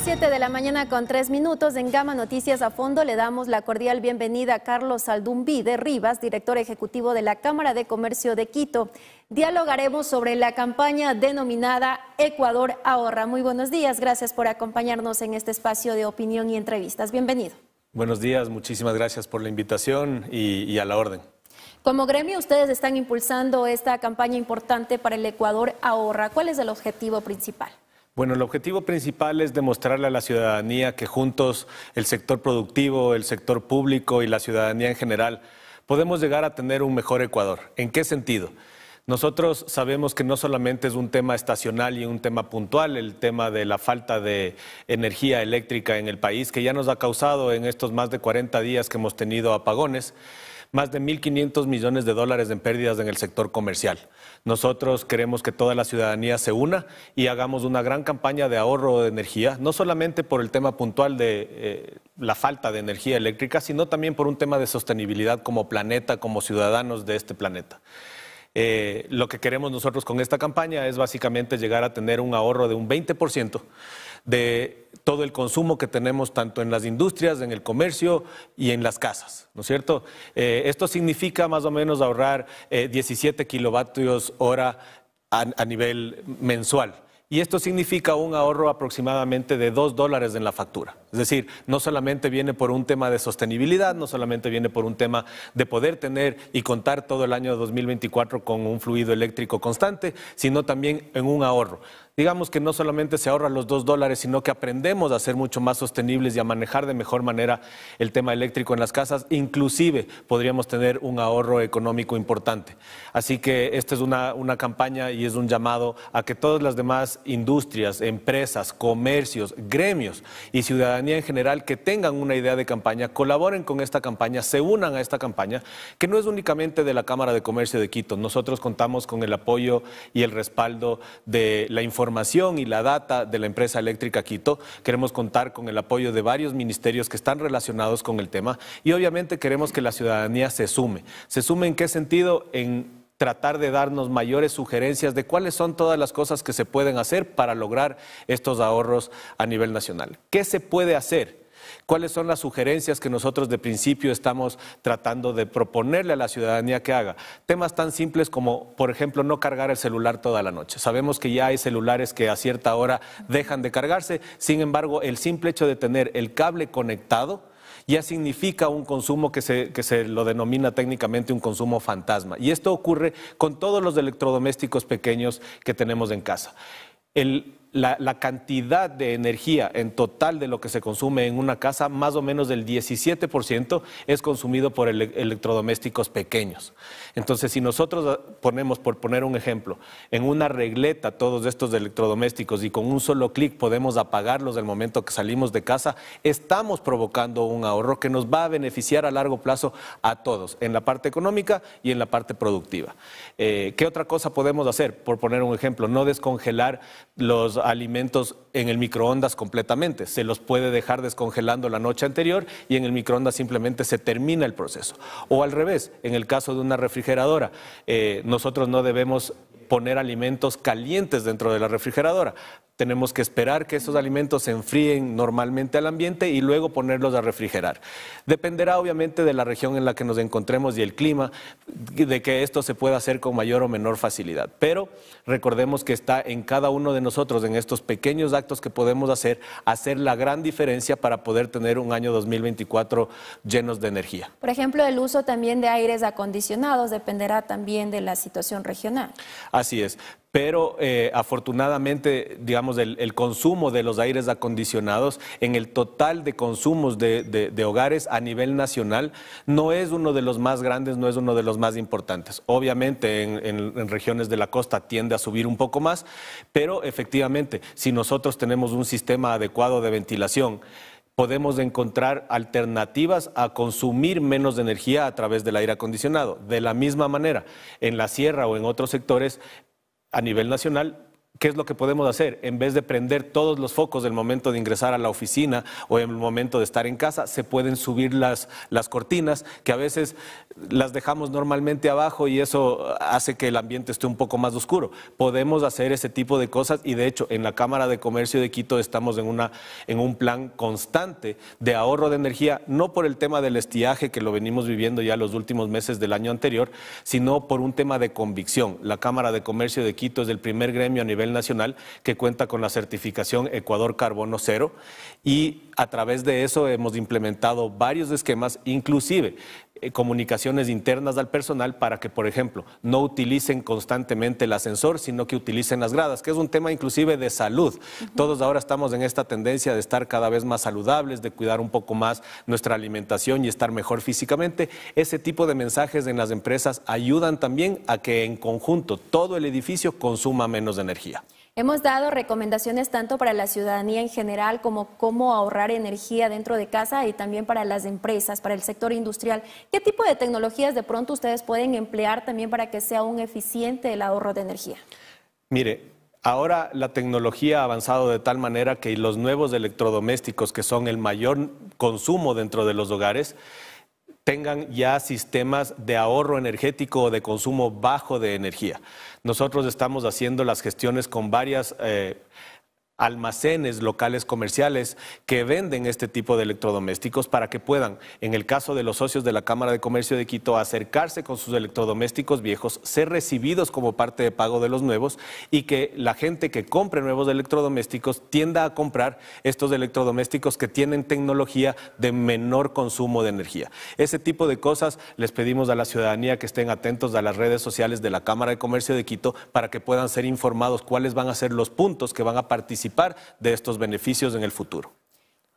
7 de la mañana con tres minutos en Gama Noticias a Fondo le damos la cordial bienvenida a Carlos Saldumbi de Rivas, director ejecutivo de la Cámara de Comercio de Quito. Dialogaremos sobre la campaña denominada Ecuador Ahorra. Muy buenos días, gracias por acompañarnos en este espacio de opinión y entrevistas. Bienvenido. Buenos días, muchísimas gracias por la invitación y a la orden. Como gremio, ustedes están impulsando esta campaña importante para el Ecuador Ahorra. ¿Cuál es el objetivo principal? Bueno, el objetivo principal es demostrarle a la ciudadanía que juntos el sector productivo, el sector público y la ciudadanía en general podemos llegar a tener un mejor Ecuador. ¿En qué sentido? Nosotros sabemos que no solamente es un tema estacional y un tema puntual, el tema de la falta de energía eléctrica en el país, que ya nos ha causado en estos más de 40 días que hemos tenido apagones, más de 1.500 millones de dólares en pérdidas en el sector comercial. Nosotros queremos que toda la ciudadanía se una y hagamos una gran campaña de ahorro de energía, no solamente por el tema puntual de eh, la falta de energía eléctrica, sino también por un tema de sostenibilidad como planeta, como ciudadanos de este planeta. Eh, lo que queremos nosotros con esta campaña es básicamente llegar a tener un ahorro de un 20% de todo el consumo que tenemos tanto en las industrias, en el comercio y en las casas, ¿no es cierto? Eh, esto significa más o menos ahorrar 17 eh, kilovatios hora a, a nivel mensual. Y esto significa un ahorro aproximadamente de 2 dólares en la factura. Es decir, no solamente viene por un tema de sostenibilidad, no solamente viene por un tema de poder tener y contar todo el año 2024 con un fluido eléctrico constante, sino también en un ahorro. Digamos que no solamente se ahorra los dos dólares, sino que aprendemos a ser mucho más sostenibles y a manejar de mejor manera el tema eléctrico en las casas. Inclusive podríamos tener un ahorro económico importante. Así que esta es una, una campaña y es un llamado a que todas las demás industrias, empresas, comercios, gremios y ciudadanos en general que tengan una idea de campaña, colaboren con esta campaña, se unan a esta campaña, que no es únicamente de la Cámara de Comercio de Quito. Nosotros contamos con el apoyo y el respaldo de la información y la data de la empresa eléctrica Quito. Queremos contar con el apoyo de varios ministerios que están relacionados con el tema y obviamente queremos que la ciudadanía se sume. ¿Se sume en qué sentido? En tratar de darnos mayores sugerencias de cuáles son todas las cosas que se pueden hacer para lograr estos ahorros a nivel nacional. ¿Qué se puede hacer? cuáles son las sugerencias que nosotros de principio estamos tratando de proponerle a la ciudadanía que haga. Temas tan simples como, por ejemplo, no cargar el celular toda la noche. Sabemos que ya hay celulares que a cierta hora dejan de cargarse, sin embargo, el simple hecho de tener el cable conectado, ya significa un consumo que se, se lo denomina técnicamente un consumo fantasma. Y esto ocurre con todos los electrodomésticos pequeños que tenemos en casa. El, la, cantidad de energía en total de lo que se consume en una casa, más o menos del 17% es consumido por electrodomésticos pequeños. Entonces, si nosotros ponemos, por poner un ejemplo, en una regleta todos estos electrodomésticos y con un solo clic podemos apagarlos del momento que salimos de casa, estamos provocando un ahorro que nos va a beneficiar a largo plazo a todos, en la parte económica y en la parte productiva. Eh, ¿Qué otra cosa podemos hacer? Por poner un ejemplo, no descongelar los alimentos en el microondas completamente. Se los puede dejar descongelando la noche anterior y en el microondas simplemente se termina el proceso. O al revés, en el caso de una refrigeradora, eh, nosotros no debemos poner alimentos calientes dentro de la refrigeradora tenemos que esperar que esos alimentos se enfríen normalmente al ambiente y luego ponerlos a refrigerar. Dependerá obviamente de la región en la que nos encontremos y el clima, de que esto se pueda hacer con mayor o menor facilidad. Pero recordemos que está en cada uno de nosotros, en estos pequeños actos que podemos hacer, hacer la gran diferencia para poder tener un año 2024 llenos de energía. Por ejemplo, el uso también de aires acondicionados dependerá también de la situación regional. Así es, pero eh, afortunadamente, digamos, el, consumo de los aires acondicionados en el total de consumos de, hogares a nivel nacional no es uno de los más grandes, no es uno de los más importantes. Obviamente en, en regiones de la costa tiende a subir un poco más, pero efectivamente, si nosotros tenemos un sistema adecuado de ventilación, podemos encontrar alternativas a consumir menos energía a través del aire acondicionado. De la misma manera, en la sierra o en otros sectores a nivel nacional ¿Qué es lo que podemos hacer? En vez de prender todos los focos del momento de ingresar a la oficina o en el momento de estar en casa, se pueden subir las, las cortinas, que a veces las dejamos normalmente abajo y eso hace que el ambiente esté un poco más oscuro. Podemos hacer ese tipo de cosas y de hecho en la Cámara de Comercio de Quito estamos en, una, en un plan constante de ahorro de energía, no por el tema del estiaje que lo venimos viviendo ya los últimos meses del año anterior, sino por un tema de convicción. La Cámara de Comercio de Quito es el primer gremio a nivel nacional que cuenta con la certificación Ecuador Carbono Cero y a través de eso hemos implementado varios esquemas, inclusive eh, comunicaciones internas al personal para que, por ejemplo, no utilicen constantemente el ascensor, sino que utilicen las gradas, que es un tema inclusive de salud. Todos ahora estamos en esta tendencia de estar cada vez más saludables, de cuidar un poco más nuestra alimentación y estar mejor físicamente. Ese tipo de mensajes en las empresas ayudan también a que en conjunto todo el edificio consuma menos energía. Hemos dado recomendaciones tanto para la ciudadanía en general como cómo ahorrar energía dentro de casa y también para las empresas, para el sector industrial. ¿Qué tipo de tecnologías de pronto ustedes pueden emplear también para que sea un eficiente el ahorro de energía? Mire, ahora la tecnología ha avanzado de tal manera que los nuevos electrodomésticos, que son el mayor consumo dentro de los hogares, tengan ya sistemas de ahorro energético o de consumo bajo de energía. Nosotros estamos haciendo las gestiones con varias... Eh, almacenes locales comerciales que venden este tipo de electrodomésticos para que puedan, en el caso de los socios de la Cámara de Comercio de Quito, acercarse con sus electrodomésticos viejos, ser recibidos como parte de pago de los nuevos y que la gente que compre nuevos electrodomésticos tienda a comprar estos electrodomésticos que tienen tecnología de menor consumo de energía. Ese tipo de cosas les pedimos a la ciudadanía que estén atentos a las redes sociales de la Cámara de Comercio de Quito para que puedan ser informados cuáles van a ser los puntos que van a participar de estos beneficios en el futuro.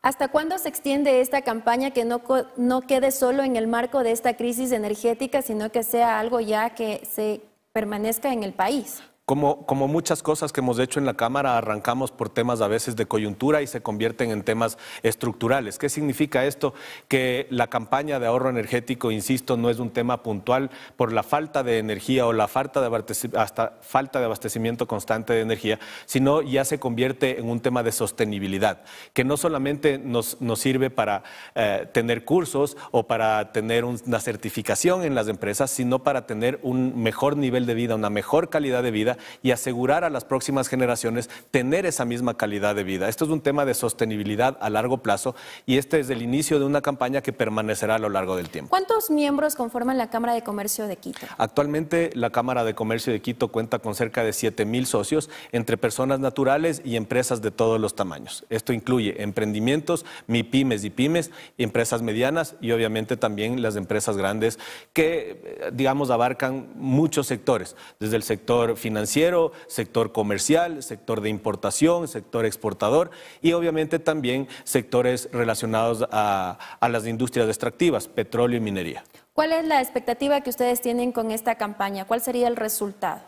¿Hasta cuándo se extiende esta campaña que no, no quede solo en el marco de esta crisis energética, sino que sea algo ya que se permanezca en el país? Como, muchas cosas que hemos hecho en la Cámara, arrancamos por temas a veces de coyuntura y se convierten en temas estructurales. ¿Qué significa esto? Que la campaña de ahorro energético, insisto, no es un tema puntual por la falta de energía o la falta de, hasta falta de abastecimiento constante de energía, sino ya se convierte en un tema de sostenibilidad, que no solamente nos, sirve para eh, tener cursos o para tener una certificación en las empresas, sino para tener un mejor nivel de vida, una mejor calidad de vida y asegurar a las próximas generaciones tener esa misma calidad de vida. Esto es un tema de sostenibilidad a largo plazo y este es el inicio de una campaña que permanecerá a lo largo del tiempo. ¿Cuántos miembros conforman la Cámara de Comercio de Quito? Actualmente la Cámara de Comercio de Quito cuenta con cerca de 7 mil socios entre personas naturales y empresas de todos los tamaños. Esto incluye emprendimientos, MIPIMES y pymes, empresas medianas y obviamente también las empresas grandes que, eh, digamos, abarcan muchos sectores, desde el sector financiero, financiero, sector comercial, sector de importación, sector exportador y obviamente también sectores relacionados a, a las industrias extractivas, petróleo y minería. ¿Cuál es la expectativa que ustedes tienen con esta campaña? ¿Cuál sería el resultado?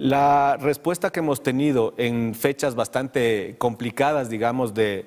La respuesta que hemos tenido en fechas bastante complicadas, digamos, de,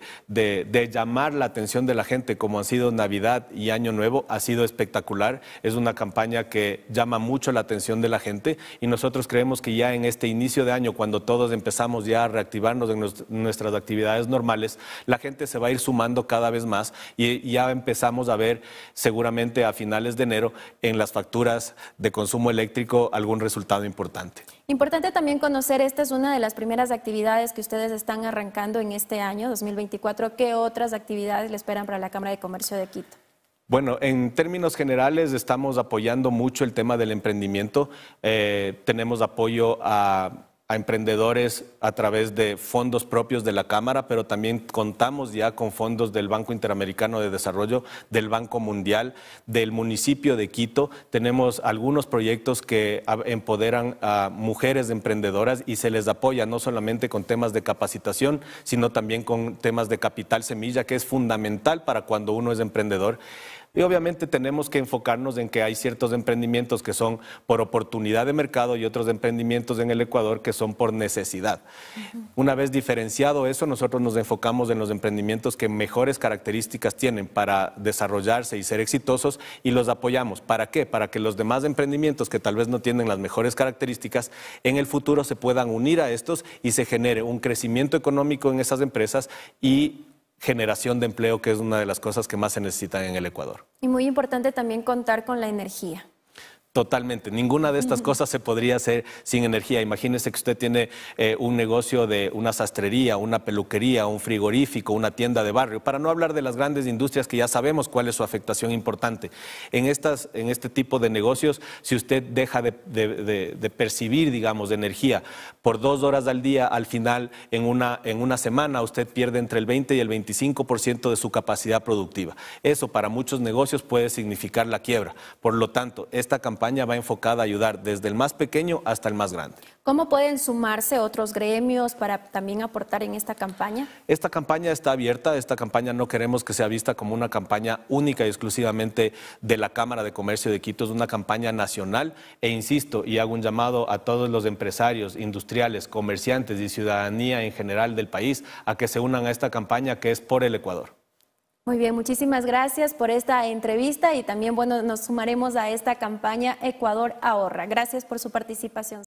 llamar la atención de la gente, como han sido Navidad y Año Nuevo, ha sido espectacular. Es una campaña que llama mucho la atención de la gente y nosotros creemos que ya en este inicio de año, cuando todos empezamos ya a reactivarnos en nuestras actividades normales, la gente se va a ir sumando cada vez más y ya empezamos a ver seguramente a finales de enero en las facturas de consumo eléctrico algún resultado importante. Importante también conocer, esta es una de las primeras actividades que ustedes están arrancando en este año 2024. ¿Qué otras actividades le esperan para la Cámara de Comercio de Quito? Bueno, en términos generales estamos apoyando mucho el tema del emprendimiento. Eh, tenemos apoyo a a emprendedores a través de fondos propios de la Cámara, pero también contamos ya con fondos del Banco Interamericano de Desarrollo, del Banco Mundial, del municipio de Quito. Tenemos algunos proyectos que empoderan a mujeres emprendedoras y se les apoya no solamente con temas de capacitación, sino también con temas de capital semilla, que es fundamental para cuando uno es emprendedor. Y obviamente tenemos que enfocarnos en que hay ciertos emprendimientos que son por oportunidad de mercado y otros emprendimientos en el Ecuador que son por necesidad. Una vez diferenciado eso, nosotros nos enfocamos en los emprendimientos que mejores características tienen para desarrollarse y ser exitosos y los apoyamos. ¿Para qué? Para que los demás emprendimientos que tal vez no tienen las mejores características en el futuro se puedan unir a estos y se genere un crecimiento económico en esas empresas y generación de empleo, que es una de las cosas que más se necesitan en el Ecuador. Y muy importante también contar con la energía. Totalmente. Ninguna de estas cosas se podría hacer sin energía. Imagínese que usted tiene eh, un negocio de una sastrería, una peluquería, un frigorífico, una tienda de barrio, para no hablar de las grandes industrias que ya sabemos cuál es su afectación importante. En, estas, en este tipo de negocios, si usted deja de, percibir, digamos, de energía por dos horas al día, al final, en una, en una semana, usted pierde entre el 20 y el 25% de su capacidad productiva. Eso para muchos negocios puede significar la quiebra. Por lo tanto, esta campaña campaña va enfocada a ayudar desde el más pequeño hasta el más grande. ¿Cómo pueden sumarse otros gremios para también aportar en esta campaña? Esta campaña está abierta, esta campaña no queremos que sea vista como una campaña única y exclusivamente de la Cámara de Comercio de Quito, es una campaña nacional e insisto y hago un llamado a todos los empresarios, industriales, comerciantes y ciudadanía en general del país a que se unan a esta campaña que es por el Ecuador. Muy bien, muchísimas gracias por esta entrevista y también bueno, nos sumaremos a esta campaña Ecuador Ahorra. Gracias por su participación.